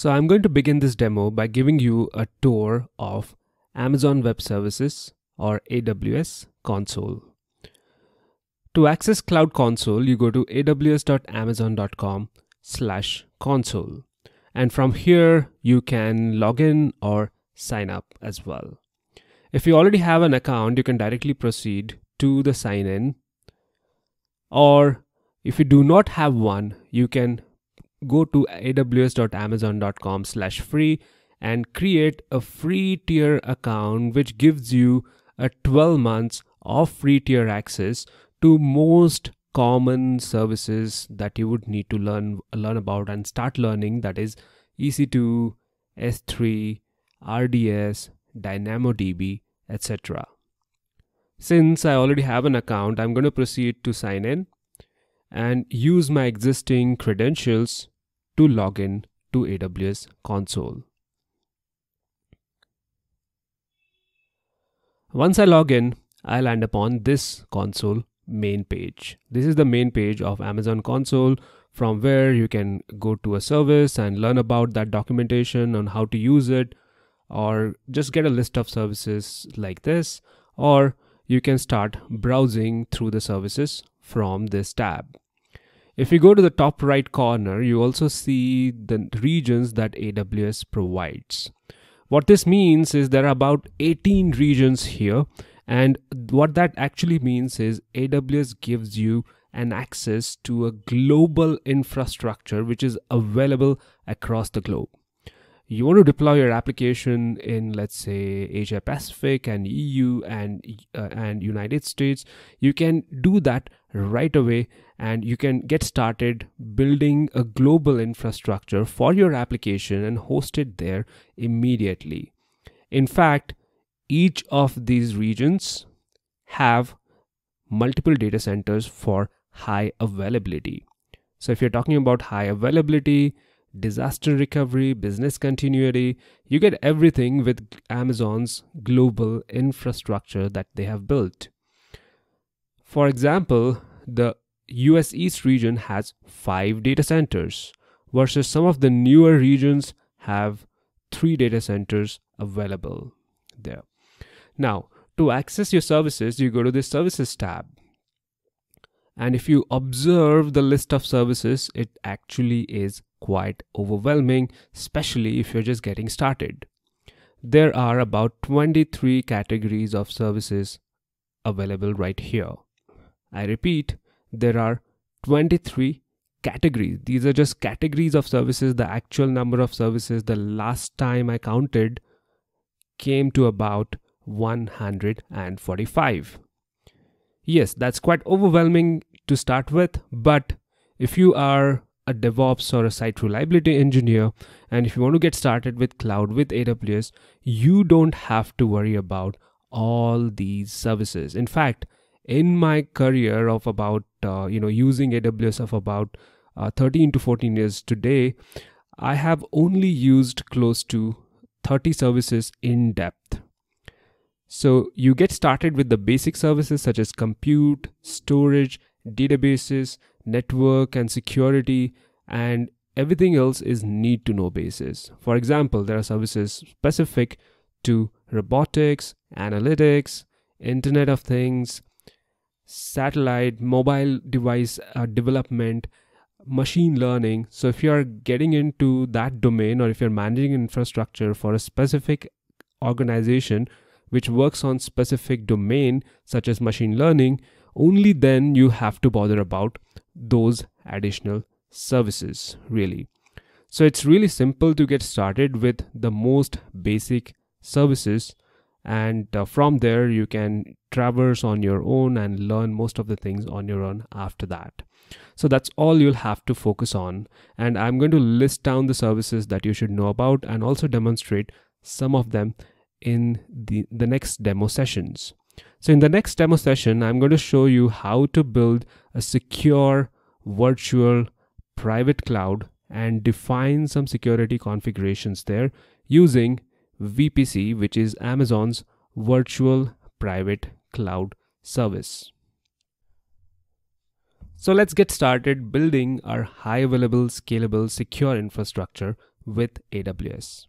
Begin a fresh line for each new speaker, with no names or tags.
So I'm going to begin this demo by giving you a tour of Amazon Web Services or AWS console. To access Cloud Console, you go to aws.amazon.com slash console. And from here, you can log in or sign up as well. If you already have an account, you can directly proceed to the sign in. Or if you do not have one, you can go to aws.amazon.com slash free and create a free tier account which gives you a 12 months of free tier access to most common services that you would need to learn learn about and start learning that is EC2, S3, RDS, DynamoDB, etc. Since I already have an account, I'm going to proceed to sign in and use my existing credentials to log in to AWS console. Once I log in, I land upon this console main page. This is the main page of Amazon console from where you can go to a service and learn about that documentation on how to use it or just get a list of services like this or you can start browsing through the services from this tab. If you go to the top right corner, you also see the regions that AWS provides. What this means is there are about 18 regions here. And what that actually means is AWS gives you an access to a global infrastructure which is available across the globe you want to deploy your application in let's say asia pacific and eu and uh, and united states you can do that right away and you can get started building a global infrastructure for your application and host it there immediately in fact each of these regions have multiple data centers for high availability so if you're talking about high availability disaster recovery, business continuity. You get everything with Amazon's global infrastructure that they have built. For example, the US East region has five data centers, versus some of the newer regions have three data centers available there. Now, to access your services, you go to the services tab. And if you observe the list of services, it actually is quite overwhelming, especially if you're just getting started. There are about 23 categories of services available right here. I repeat, there are 23 categories. These are just categories of services. The actual number of services the last time I counted came to about 145. Yes, that's quite overwhelming to start with, but if you are a DevOps or a site reliability engineer, and if you want to get started with cloud with AWS, you don't have to worry about all these services. In fact, in my career of about uh, you know using AWS of about uh, 13 to 14 years today, I have only used close to 30 services in depth. So you get started with the basic services such as compute, storage, databases, network and security and everything else is need to know basis. For example, there are services specific to robotics, analytics, internet of things, satellite, mobile device uh, development, machine learning. So if you are getting into that domain or if you're managing infrastructure for a specific organization which works on specific domain such as machine learning, only then you have to bother about those additional services really. So it's really simple to get started with the most basic services and uh, from there you can traverse on your own and learn most of the things on your own after that. So that's all you'll have to focus on and I'm going to list down the services that you should know about and also demonstrate some of them in the, the next demo sessions. So in the next demo session, I'm going to show you how to build a secure virtual private cloud and define some security configurations there using VPC, which is Amazon's virtual private cloud service. So let's get started building our high available, scalable, secure infrastructure with AWS.